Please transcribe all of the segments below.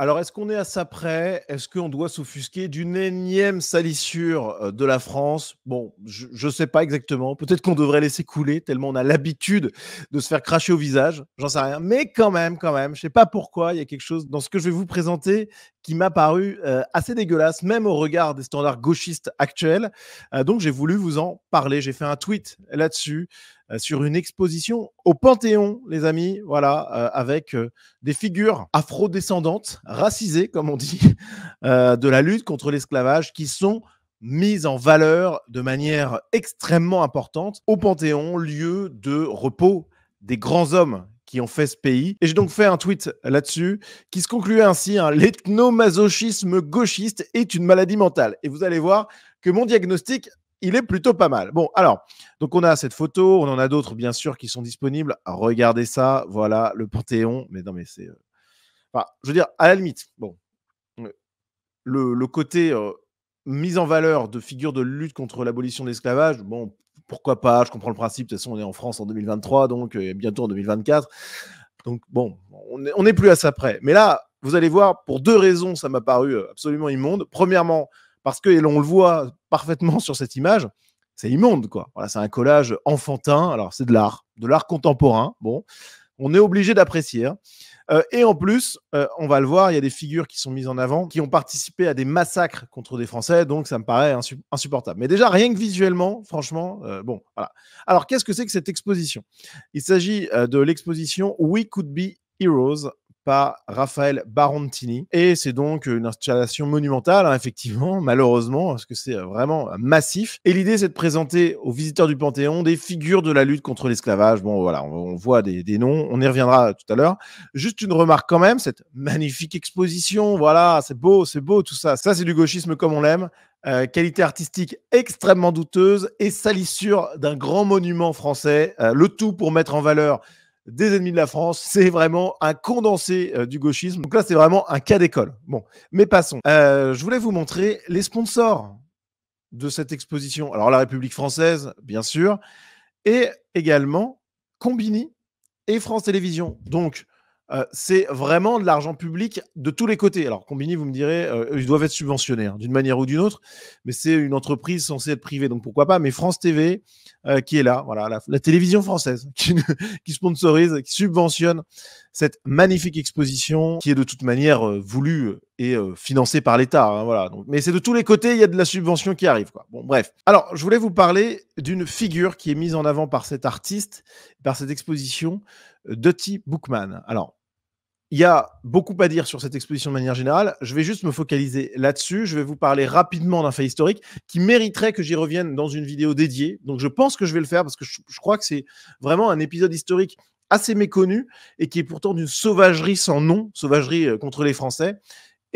Alors, est-ce qu'on est à ça près Est-ce qu'on doit s'offusquer d'une énième salissure euh, de la France Bon, je ne sais pas exactement. Peut-être qu'on devrait laisser couler, tellement on a l'habitude de se faire cracher au visage. J'en sais rien. Mais quand même, quand même, je ne sais pas pourquoi, il y a quelque chose dans ce que je vais vous présenter qui m'a paru euh, assez dégueulasse, même au regard des standards gauchistes actuels. Euh, donc, j'ai voulu vous en parler. J'ai fait un tweet là-dessus. Euh, sur une exposition au Panthéon, les amis, voilà, euh, avec euh, des figures afro-descendantes, racisées, comme on dit, de la lutte contre l'esclavage, qui sont mises en valeur de manière extrêmement importante au Panthéon, lieu de repos des grands hommes qui ont fait ce pays. Et j'ai donc fait un tweet là-dessus qui se concluait ainsi hein, L'ethnomasochisme gauchiste est une maladie mentale. Et vous allez voir que mon diagnostic il est plutôt pas mal. Bon, alors, donc on a cette photo, on en a d'autres bien sûr qui sont disponibles. Regardez ça, voilà le Panthéon. Mais non, mais c'est. Euh, je veux dire, à la limite, bon, euh, le, côté euh, mise en valeur de figure de lutte contre l'abolition de l'esclavage, bon, pourquoi pas, je comprends le principe. De toute façon, on est en France en 2023, donc et bientôt en 2024. Donc bon, on n'est plus à ça près. Mais là, vous allez voir, pour deux raisons, ça m'a paru absolument immonde. Premièrement, parce que, et on le voit parfaitement sur cette image, c'est immonde, quoi. Voilà, c'est un collage enfantin. Alors, c'est de l'art, de l'art contemporain. Bon, on est obligé d'apprécier. Hein. Euh, et en plus, euh, on va le voir, il y a des figures qui sont mises en avant, qui ont participé à des massacres contre des Français, donc ça me paraît insupportable. Mais déjà, rien que visuellement, franchement, euh, bon, voilà. Alors, qu'est-ce que c'est que cette exposition Il s'agit de l'exposition We Could Be Heroes par Raphaël Barontini. Et c'est donc une installation monumentale, hein, effectivement, malheureusement, parce que c'est euh, vraiment euh, massif. Et l'idée, c'est de présenter aux visiteurs du Panthéon des figures de la lutte contre l'esclavage. Bon, voilà, on, voit des, noms, on y reviendra euh, tout à l'heure. Juste une remarque quand même, cette magnifique exposition, voilà, c'est beau, c'est beau tout ça. Ça, c'est du gauchisme comme on l'aime. qualité artistique extrêmement douteuse et salissure d'un grand monument français. le tout pour mettre en valeur des ennemis de la France. C'est vraiment un condensé euh, du gauchisme. Donc là, c'est vraiment un cas d'école. Bon, mais passons. Euh, je voulais vous montrer les sponsors de cette exposition. Alors la République française, bien sûr, et également Combini et France Télévisions. Donc, euh, c'est vraiment de l'argent public de tous les côtés. Alors, Combini, vous me direz, euh, ils doivent être subventionnés hein, d'une manière ou d'une autre, mais c'est une entreprise censée être privée, donc pourquoi pas. Mais France TV, euh, qui est là, voilà, la, télévision française, qui, sponsorise, qui subventionne cette magnifique exposition, qui est de toute manière voulue et financée par l'État. Hein, voilà. mais c'est de tous les côtés, il y a de la subvention qui arrive. Quoi. Bon, bref. Alors, je voulais vous parler d'une figure qui est mise en avant par cet artiste, par cette exposition, Dutty Bookman. Alors, il y a beaucoup à dire sur cette exposition de manière générale. Je vais juste me focaliser là-dessus. Je vais vous parler rapidement d'un fait historique qui mériterait que j'y revienne dans une vidéo dédiée. Donc je pense que je vais le faire parce que je, crois que c'est vraiment un épisode historique assez méconnu et qui est pourtant d'une sauvagerie sans nom, sauvagerie euh, contre les Français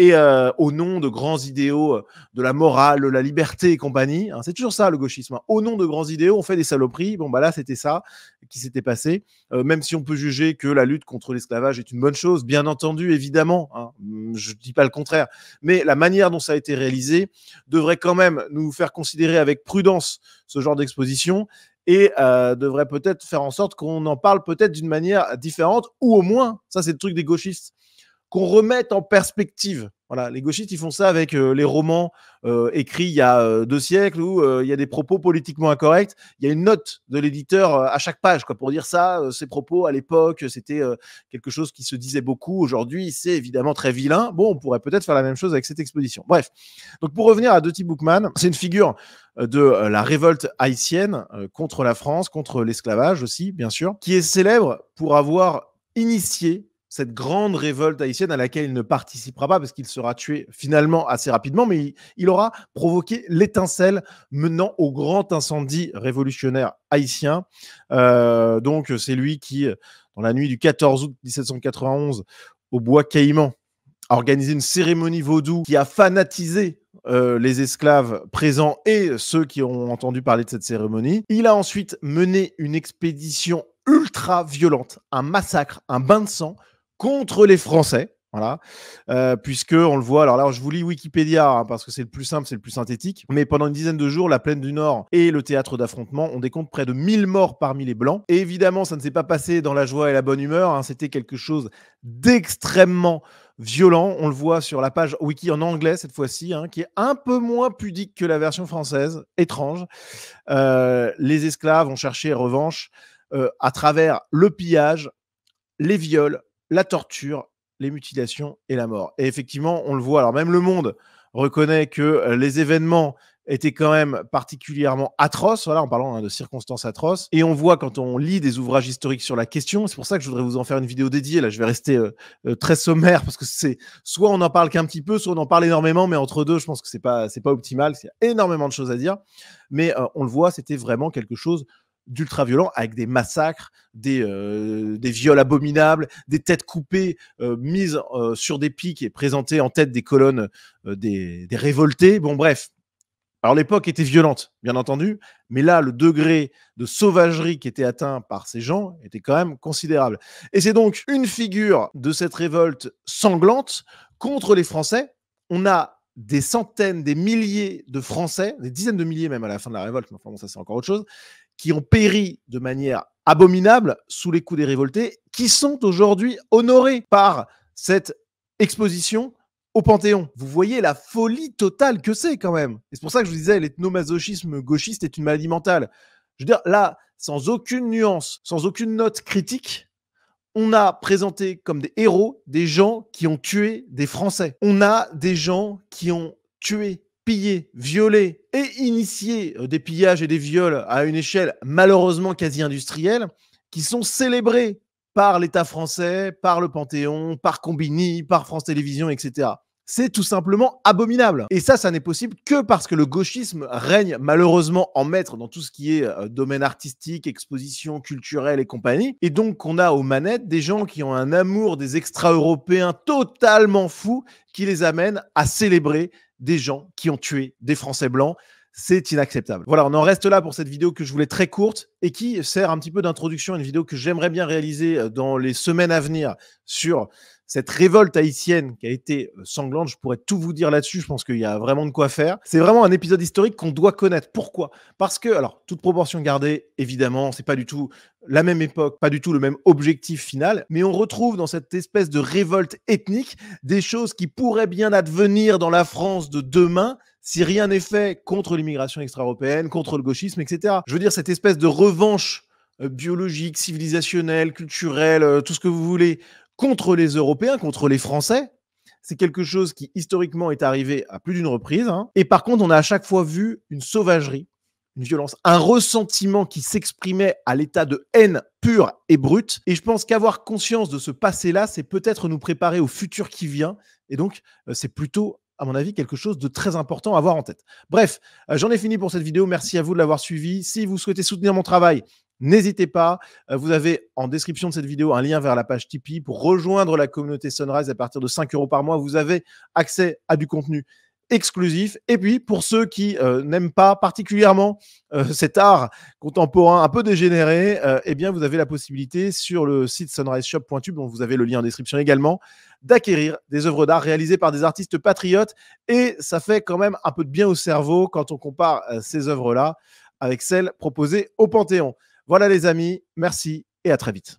et euh, au nom de grands idéaux euh, de la morale, de la liberté et compagnie. Hein, c'est toujours ça le gauchisme. Hein. Au nom de grands idéaux, on fait des saloperies. Bon, bah là, c'était ça qui s'était passé. Euh, même si on peut juger que la lutte contre l'esclavage est une bonne chose, bien entendu, évidemment, hein. hum, je ne dis pas le contraire, mais la manière dont ça a été réalisé devrait quand même nous faire considérer avec prudence ce genre d'exposition et devrait peut-être faire en sorte qu'on en parle peut-être d'une manière différente, ou au moins, ça c'est le truc des gauchistes, qu'on remette en perspective. Voilà, les gauchistes, ils font ça avec euh, les romans euh, écrits il y a euh, deux siècles où il y a des propos politiquement incorrects. Il y a une note de l'éditeur à chaque page quoi, pour dire ça. ces propos à l'époque, c'était quelque chose qui se disait beaucoup. Aujourd'hui, c'est évidemment très vilain. Bon, on pourrait peut-être faire la même chose avec cette exposition. Bref, donc pour revenir à Doty Bookman, c'est une figure de la révolte haïtienne contre la France, contre l'esclavage aussi, bien sûr, qui est célèbre pour avoir initié cette grande révolte haïtienne à laquelle il ne participera pas parce qu'il sera tué finalement assez rapidement, mais il, aura provoqué l'étincelle menant au grand incendie révolutionnaire haïtien. Euh, donc c'est lui qui, dans la nuit du 14 août 1791, au bois Caïman, a organisé une cérémonie vaudou qui a fanatisé euh, les esclaves présents et ceux qui ont entendu parler de cette cérémonie. Il a ensuite mené une expédition ultra violente, un massacre, un bain de sang contre les Français. Voilà, euh, puisque on le voit. Alors là, je vous lis Wikipédia hein, parce que c'est le plus simple, c'est le plus synthétique. Mais pendant une dizaine de jours, la plaine du Nord et le théâtre d'affrontement, on décompte près de 1000 morts parmi les blancs. Et évidemment, ça ne s'est pas passé dans la joie et la bonne humeur. Hein. C'était quelque chose d'extrêmement violent. On le voit sur la page wiki en anglais cette fois-ci, hein, qui est un peu moins pudique que la version française. Étrange. Euh, les esclaves ont cherché revanche euh, à travers le pillage, les viols, la torture, les mutilations et la mort. Et effectivement, on le voit. Alors même le monde reconnaît que les événements étaient quand même particulièrement atroces, voilà, en parlant hein, de circonstances atroces. Et on voit quand on lit des ouvrages historiques sur la question, c'est pour ça que je voudrais vous en faire une vidéo dédiée, là je vais rester très sommaire, parce que c'est soit on n'en parle qu'un petit peu, soit on en parle énormément, mais entre deux, je pense que c'est pas, pas optimal, il y a énormément de choses à dire. Mais on le voit, c'était vraiment quelque chose dultra violent avec des massacres, des, euh, des viols abominables, des têtes coupées euh, mises euh, sur des pics et présentées en tête des colonnes des, des, révoltés. Bon, bref. Alors l'époque était violente, bien entendu, mais là, le degré de sauvagerie qui était atteint par ces gens était quand même considérable. Et c'est donc une figure de cette révolte sanglante contre les Français. On a des centaines, des milliers de Français, des dizaines de milliers même à la fin de la révolte, mais bon, ça c'est encore autre chose, qui ont péri de manière abominable sous les coups des révoltés, qui sont aujourd'hui honorés par cette exposition au Panthéon. Vous voyez la folie totale que c'est quand même. Et c'est pour ça que je vous disais, l'ethnomasochisme gauchiste est une maladie mentale. Je veux dire, là, sans aucune nuance, sans aucune note critique, on a présenté comme des héros des gens qui ont tué des Français. On a des gens qui ont tué piller, violer et initier euh, des pillages et des viols à une échelle malheureusement quasi industrielle, qui sont célébrés par l'État français, par le Panthéon, par Combini, par France Télévisions, etc c'est tout simplement abominable. Et ça, ça n'est possible que parce que le gauchisme règne malheureusement en maître dans tout ce qui est euh, domaine artistique, exposition culturelle et compagnie. Et donc, qu'on a aux manettes des gens qui ont un amour des extra-européens totalement fou qui les amène à célébrer des gens qui ont tué des Français blancs. C'est inacceptable. Voilà, on en reste là pour cette vidéo que je voulais très courte et qui sert un petit peu d'introduction à une vidéo que j'aimerais bien réaliser euh, dans les semaines à venir sur cette révolte haïtienne qui a été euh, sanglante. Je pourrais tout vous dire là-dessus. Je pense qu'il y a vraiment de quoi faire. C'est vraiment un épisode historique qu'on doit connaître. Pourquoi Parce que, alors, toute proportion gardée, évidemment, c'est pas du tout la même époque, pas du tout le même objectif final, mais on retrouve dans cette espèce de révolte ethnique des choses qui pourraient bien advenir dans la France de demain si rien n'est fait contre l'immigration extra-européenne, contre le gauchisme, etc. Je veux dire, cette espèce de revanche euh, biologique, civilisationnelle, culturelle, euh, tout ce que vous voulez, contre les Européens, contre les Français. C'est quelque chose qui historiquement est arrivé à plus d'une reprise. Hein. Et par contre, on a à chaque fois vu une sauvagerie, une violence, un ressentiment qui s'exprimait à l'état de haine pure et brute. Et je pense qu'avoir conscience de ce passé-là, c'est peut-être nous préparer au futur qui vient. Et donc, euh, c'est plutôt à mon avis, quelque chose de très important à avoir en tête. Bref, euh, j'en ai fini pour cette vidéo. Merci à vous de l'avoir suivi. Si vous souhaitez soutenir mon travail, N'hésitez pas, euh, vous avez en description de cette vidéo un lien vers la page Tipeee pour rejoindre la communauté Sunrise à partir de 5 euros par mois. Vous avez accès à du contenu exclusif. Et puis, pour ceux qui euh, n'aiment pas particulièrement euh, cet art contemporain un peu dégénéré, eh bien, vous avez la possibilité sur le site sunriseshop.tube, dont vous avez le lien en description également, d'acquérir des œuvres d'art réalisées par des artistes patriotes. Et ça fait quand même un peu de bien au cerveau quand on compare ces œuvres-là avec celles proposées au Panthéon. Voilà les amis, merci et à très vite.